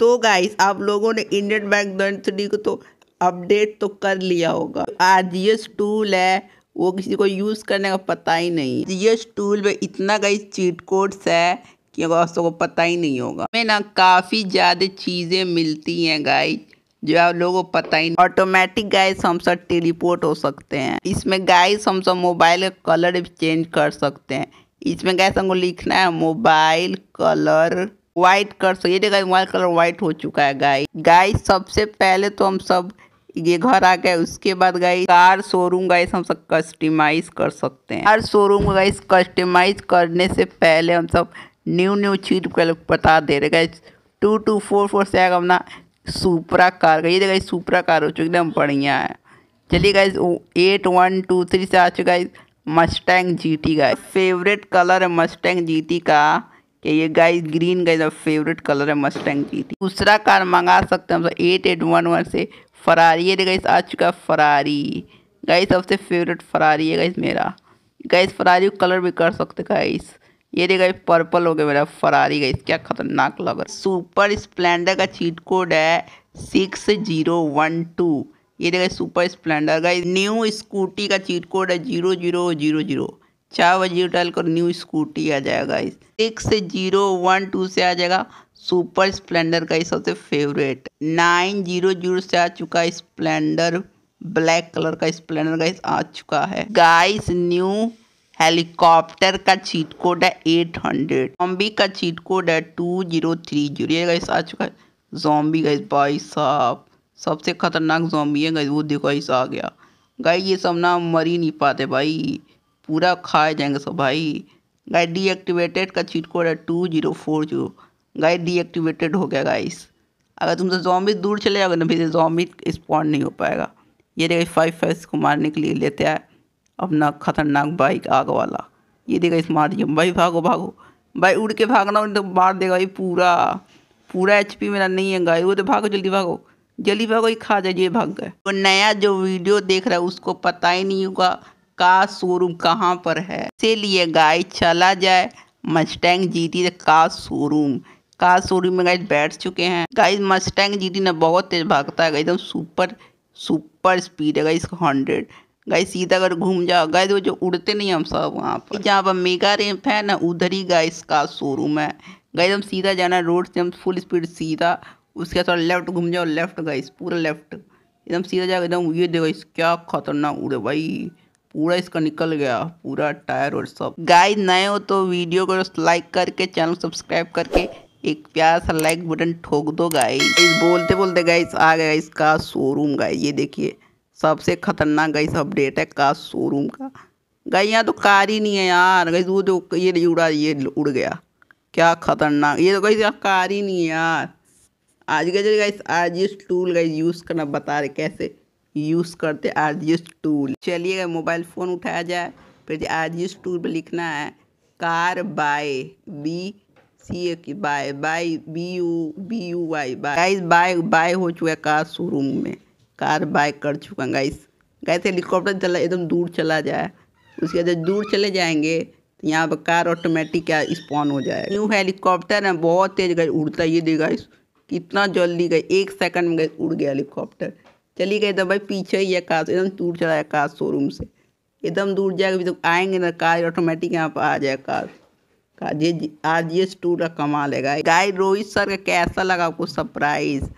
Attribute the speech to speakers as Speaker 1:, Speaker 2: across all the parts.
Speaker 1: तो गाइस आप लोगों ने इंडियन बैंक धनश्री को तो अपडेट तो कर लिया होगा आज एस टूल है वो किसी को यूज़ करने का पता ही नहीं जीएस टूल में इतना गाइस चीट कोड्स है कि दोस्तों को पता ही नहीं होगा हमें ना काफ़ी ज़्यादा चीज़ें मिलती हैं गाइस जो आप लोगों को पता ही नहीं ऑटोमेटिक गाइस हम सब टेलीपोर्ट हो सकते हैं इसमें गाइस हम सब मोबाइल का कलर चेंज कर सकते हैं इसमें गैस हमको लिखना है मोबाइल कलर व्हाइट कर सो ये देखा हमारा कलर व्हाइट हो चुका है गाय गाय सबसे पहले तो हम सब ये घर आ गए उसके बाद गाइस कार शोरूम गाइस हम सब कस्टमाइज कर सकते हैं कार शोरूम गाइस कस्टमाइज करने से पहले हम सब न्यू न्यू चीज बता दे रहे guys two two four four से आएगा अपना सुपरा कार का ये देखा सुपरा कार हो चुकी एकदम बढ़िया है चलिए guys eight one two three से आ चुका है Mustang G T favourite colour है मस्टैंग जी का कि ये गाइस ग्रीन गाइस अब फेवरेट कलर है मस्टैंग जी थी दूसरा कार मंगा सकते हैं हम एट एट वन वन से फरारी ये गाइस आ चुका फरारी गाइस सबसे फेवरेट फरारी है गाइस मेरा गाइस फरारी कलर भी कर सकते गाइस ये देखा पर्पल हो गया मेरा फरारी गाइस क्या खतरनाक लग रहा सुपर स्प्लेंडर का चीट कोड है सिक्स जीरो वन टू ये देखा super Splendor guys new scooty का चीट कोड है जीरो जीरो जीरो जीरो चार बजे डालकर न्यू स्कूटी आ जाएगा इस एक से जीरो वन टू से आ जाएगा सुपर स्प्लेंडर का इस सबसे फेवरेट नाइन जीरो जीरो से आ चुका स्प्लेंडर ब्लैक कलर का स्प्लेंडर गाइस आ चुका है गाइस न्यू हेलीकॉप्टर का चीट कोड है एट हंड्रेड जॉम्बी का चीट कोड है two zero three zero guys आ चुका है जॉम्बी गाइस भाई साहब सबसे खतरनाक जॉम्बी है गाइस वो देखो गाइस आ गया गाइस ये सब ना मर ही नहीं पाते भाई पूरा खाए जाएंगे सब भाई गाइड डीएक्टिवेटेड का चीट कोड है two zero four zero guide deactivated हो गया गाइस अगर तुमसे जॉम्बिस दूर चले जाओगे ना फिर जॉम्बिस स्पॉन्ड नहीं हो पाएगा ये देखिए फाइव फाइव को मारने के लिए लेते आए अपना खतरनाक बाइक आग वाला ये देखा इस मार दिया भाई भागो भागो भाई उड़ के भागना तो मार देगा भाई पूरा पूरा एच पी मेरा नहीं है गाई वो तो भागो जल्दी भागो जल्दी भागो ये खा जाए ये भाग गए तो नया जो वीडियो देख रहा है उसको पता ही नहीं होगा का शोरूम कहाँ पर है इसीलिए गाय चला जाए मस्टैंग जीटी का शोरूम का शोरूम में गाइज बैठ चुके हैं गाइज मस्टैंग जीटी ना बहुत तेज भागता है एकदम सुपर सुपर स्पीड है गाइज हंड्रेड गाइज सीधा अगर घूम जाओ गाय वो जो उड़ते नहीं हम सब वहाँ पर जहाँ पर मेगा रेप है ना उधर ही गाय का शोरूम है गाय हम सीधा जाना रोड से हम फुल स्पीड सीधा उसके साथ लेफ्ट घूम जाओ लेफ्ट गाइस पूरा लेफ्ट एकदम सीधा जाओ एकदम ये देखो इस क्या खतरनाक उड़े भाई पूरा इसका निकल गया पूरा टायर और सब गाय नए हो तो वीडियो को लाइक करके चैनल सब्सक्राइब करके एक प्यारा सा लाइक बटन ठोक दो गाइस बोलते बोलते गाइस आ गया इसका शोरूम गाय ये देखिए सबसे खतरनाक गाइस अपडेट है कार शोरूम का गाय यहाँ तो कार ही नहीं है यार गाइस वो जो ये नहीं उड़ा ये उड़ गया क्या खतरनाक ये तो गई कार ही नहीं है यार आज के गाइस आज इस टूल गाइस यूज़ करना बता रहे कैसे यूज़ करते आर जी एस टूल चलिएगा मोबाइल फ़ोन उठाया जाए फिर आर जी एस टूल पर लिखना है car buy B C A की buy buy B U B U Y buy guys buy buy हो चुका है कार शोरूम में कार बाय कर चुका है गाइस गाइस हेलीकॉप्टर चला एकदम दूर चला जाए उसके बाद दूर चले जाएंगे तो यहाँ पर कार ऑटोमेटिक क्या स्पॉन हो जाए न्यू हेलीकॉप्टर है बहुत तेज गई उड़ता ये देगा इस कितना जल्दी गए एक सेकंड में गए उड़ गया हेलीकॉप्टर चली गई तो भाई पीछे ही है कार तो एकदम दूर चला है कार शोरूम से एकदम दूर जाएगा तो आएंगे ना कार ऑटोमेटिक यहाँ पर आ जाए कार का ये आर जी एस टूल का कमाल है गाइस रोहित सर का कैसा लगा आपको surprise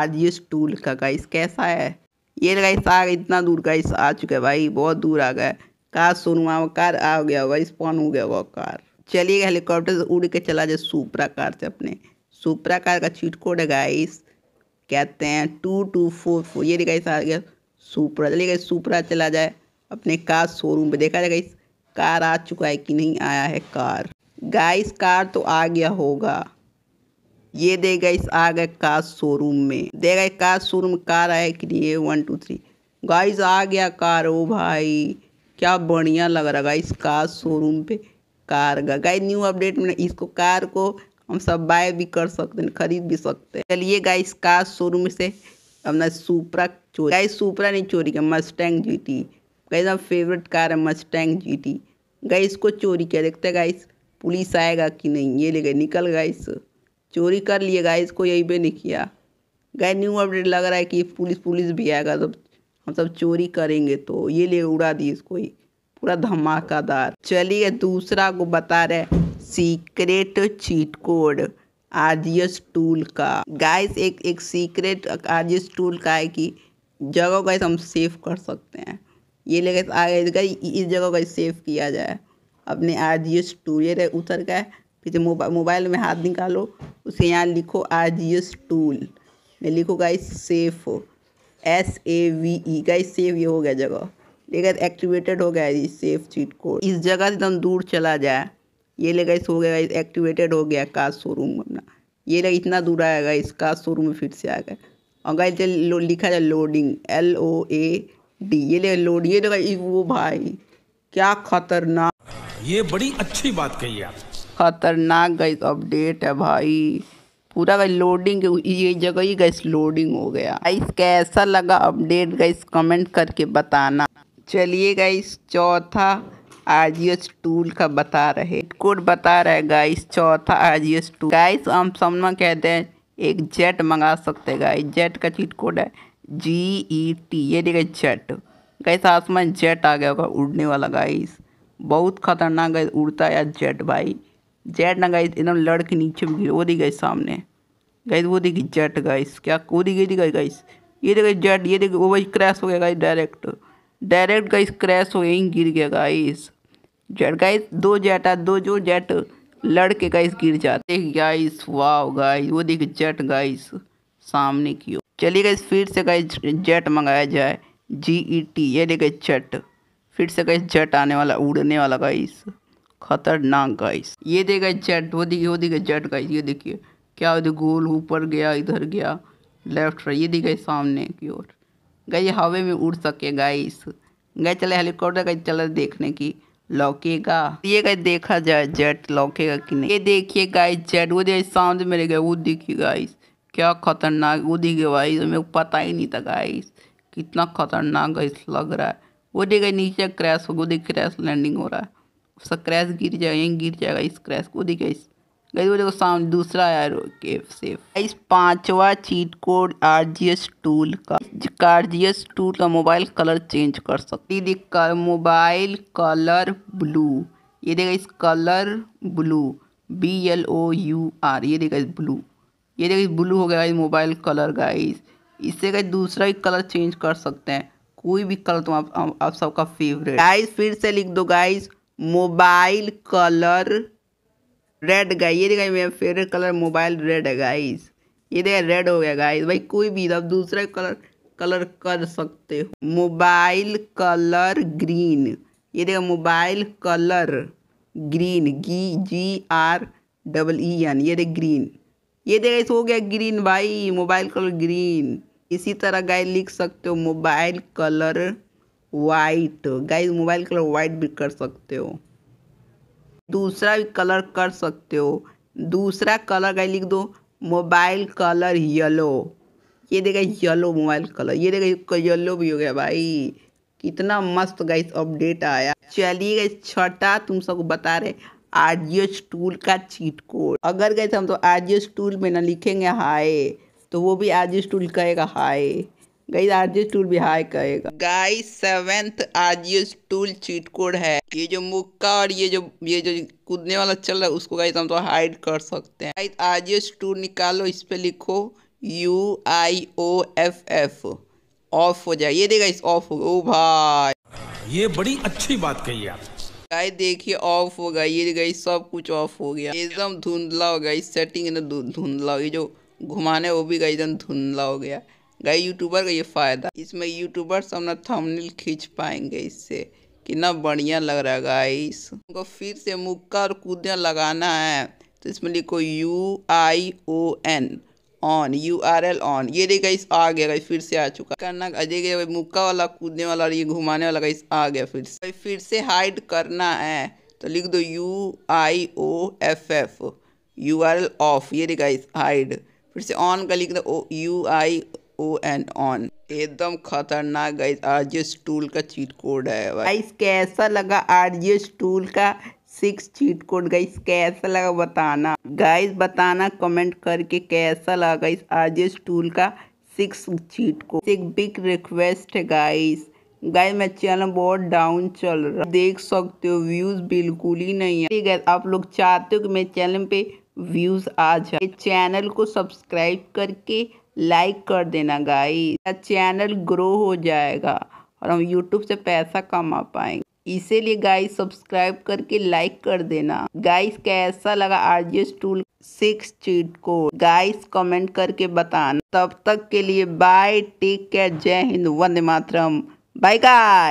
Speaker 1: R G S tool का गाइस कैसा है ये इस तो आ गए इतना दूर इस आ चुका है भाई बहुत दूर आ गया कार शोरूम कार आ गया होगा स्पॉन हो गया होगा कार चलिए हेलीकॉप्टर से उड़ के चला जाए सुपरा कार से अपने सुपरा कार का चीट कोड है गाइस कहते हैं टू टू फोर फोर ये देखा इस आ गया सुपरा चलिए गई सुपरा चला जाए अपने कार शोरूम पे देखा जाए इस कार आ चुका है कि नहीं आया है कार गाइस कार तो आ गया होगा ये दे इस आ गए कार शोरूम में दे गए कार शोरूम कार आया कि नहीं वन टू थ्री गाइस आ गया कार ओ भाई क्या बढ़िया लग रहा गाइस कार शोरूम पे कार का गाइस न्यू अपडेट में इसको कार को हम सब बाय भी कर सकते हैं खरीद भी सकते हैं चलिए गाइस कार शोरूम से अपना सुपरा चोरी गाइस सुपरा नहीं चोरी किया मस्टैंग जी टी गाइस मेरा फेवरेट कार है मस्टैंग जी टी गाइस को चोरी किया देखते गाइस पुलिस आएगा कि नहीं ये ले गए निकल गाइस चोरी कर लिए गाइस को यही पे नहीं किया गाय न्यू अपडेट लग रहा है कि पुलिस पुलिस भी आएगा तब हम सब चोरी करेंगे तो ये ले उड़ा दिए इसको ही पूरा धमाकादार चलिए दूसरा को बता रहे secret cheat code RGS tool का गाइस एक एक सीक्रेट आरजीएस टूल का है कि जगह गाइस हम सेव कर सकते हैं ये ले गए आ गए इस जगह का सेव किया जाए अपने आर जी एस टू ये उतर गए फिर मोबाइल मोबाइल में हाथ निकालो उसे यहाँ लिखो आर जी एस टूल में लिखो गाइस सेफ हो S A V E guys save ये हो गया जगह लेकिन एक्टिवेटेड हो गया सेफ चीट कोड इस जगह से एकदम तो दूर चला जाए ये ले गई हो गया एक्टिवेटेड हो गया कार शोरूम अपना ये लगा इतना दूर आया गया इस कार शोरूम में फिर से आ गए और गाइज लिखा जाए loading L O A D ये ले लोड ये ले वो भाई क्या खतरनाक ये बड़ी अच्छी बात कही आप खतरनाक गैस अपडेट है भाई पूरा गैस लोडिंग ये जगह ही गैस लोडिंग हो गया गाइस कैसा लगा अपडेट गैस कमेंट करके बताना चलिए गाइस चौथा आरजीएस टूल का बता रहे कोड बता रहे गाइस चौथा आरजीएस टूल गाइस हम सामना कहते हैं एक जेट मंगा सकते हैं गाइस जेट का चीट कोड है जी ई टी ये देखे जेट गाइस आसमान जेट आ गया होगा उड़ने वाला गाइस बहुत खतरनाक गाइस उड़ता है यार जेट भाई जेट ना गाइस एकदम लड़के नीचे भी गिर वो दी गई सामने गाइस वो देखी जेट गाइस क्या वो दी गई थी गाइस ये देखे जेट ये देखे वो भाई क्रैश हो गया guys direct direct guys crash हो गया गिर गया गाइस जेट गाइस दो जेट है दो जो जेट लड़के गाइस गिर जाते गाइस वाह गाइस वो देख जेट गाइस सामने की ओर चलिए गाइस फिर से गाइस जेट मंगाया जाए जी ई टी ये देखे जेट फिर से गाइस जेट आने वाला उड़ने वाला गाइस खतरनाक गाइस ये देगा जेट वो देखिए वो देखे जेट गाइस ये देखिए क्या होते गोल ऊपर गया इधर गया लेफ्ट राइट ये दिखे सामने की ओर गाइस हवा में उड़ सके गाइस गाइस चले हेलीकॉप्टर गाइस चले देखने की लौकेगा ये गाय देखा जाए जेट लौकेगा कि नहीं ये देखिए गाय जेट वो देखिए साउंड मेरे गए वो देखिए गाइस क्या खतरनाक वो दिखे गाइस हमें पता ही नहीं था गाइस कितना खतरनाक गाइस लग रहा है वो देखे नीचे क्रैश हो वो देखिए क्रैश लैंडिंग हो रहा है उसका क्रैश गिर जाएगा यहीं गिर जाएगा इस क्रैश को देखिए इस गई वो देखो साम दूसरा आया केफ सेफ गाइस पांचवा चीट कोड आरजीएस टूल का आरजीएस टूल का मोबाइल कलर चेंज कर सकते देखिए मोबाइल कलर ब्लू ये देखा इस colour blue B L O U R ये देखा इस ब्लू ये देखा इस ब्लू हो गया इस मोबाइल कलर गाइस इससे का दूसरा ही कलर चेंज कर सकते हैं कोई भी कलर तो आप, आप सबका फेवरेट गाइस फिर से लिख दो guys mobile colour red guys ये देखा मेरा फेवरेट कलर मोबाइल रेड है गाइस ये देखा रेड हो गया गाइस भाई कोई भी आप दूसरा कलर कलर कर सकते हो मोबाइल कलर ग्रीन ये देखा मोबाइल कलर ग्रीन गी G R double E N ये देख ग्रीन ये देखा इस हो गया ग्रीन भाई मोबाइल कलर ग्रीन इसी तरह गाय लिख सकते हो mobile colour white guys mobile colour white भी कर सकते हो दूसरा भी कलर कर सकते हो दूसरा कलर का लिख दो मोबाइल कलर येलो ये देखा येलो मोबाइल कलर ये देखा येलो भी हो गया भाई कितना मस्त गई अपडेट आया चलिए गई छठा तुम सबको बता रहे आरजीओ टूल का चीट कोड अगर गए हम तो आरजीओ टूल में ना लिखेंगे हाय तो वो भी आरजीओ टूल कहेगा हाय गाइस आज ये टूल भी हाई कहेगा गाइस सेवेंथ आज ये टूल चीट कोड है ये जो मुक्का और ये जो ये जो कूदने वाला चल रहा है उसको गाइस हम तो हाइड कर सकते हैं गाइस आज ये टूल निकालो इस पे लिखो U I O F F off हो जाए ये देखा इस ऑफ गया ओ भाई ये बड़ी अच्छी बात कही आप गाइस देखिए ऑफ हो गया ये गाइस सब कुछ ऑफ हो गया एकदम धुंधला हो गया सेटिंग धुंधला हो गया जो घुमाने वो भी गाइस एकदम धुंधला हो गया गाय यूट्यूबर का ये फ़ायदा इसमें यूट्यूबर्स अपना थंबनेल खींच पाएंगे इससे कितना बढ़िया लग रहा है गाइस उनको फिर से मुक्का और कूदियाँ लगाना है तो इसमें लिखो U I O N on U R L on ये देखिए इस आ गया गाइस फिर से आ चुका करना अजय गया मुक्का वाला कूदने वाला और ये घुमाने वाला गाइस आ गया फिर से फिर से हाइड करना है तो लिख दो U I O F F U R L off ये देखा इस हाइड फिर से ऑन का लिख दो U I O N on एकदम खतरनाक गाइस आरजीएस टूल का चीट कोड है गाइस कैसा लगा आरजीएस टूल का सिक्स चीट कोड गाइस कैसा लगा बताना गाइस बताना कमेंट करके कैसा लगा गाइस आरजीएस टूल का सिक्स चीट कोड एक बिग रिक्वेस्ट है गाइस गाइस मैं चैनल बहुत डाउन चल रहा है देख सकते हो व्यूज बिल्कुल ही नहीं है ठीक है आप लोग चाहते हो कि मेरे चैनल पे व्यूज आ जाए चैनल को सब्सक्राइब करके लाइक कर देना गाई चैनल ग्रो हो जाएगा और हम यूट्यूब से पैसा कमा पाएंगे इसीलिए गाइस सब्सक्राइब करके लाइक कर देना गाइस कैसा लगा आरजीएस टूल सिक्स चीट को गाइस कमेंट करके बताना तब तक के लिए बाय टेक केयर जय हिंद वंदे मातरम बाय गाय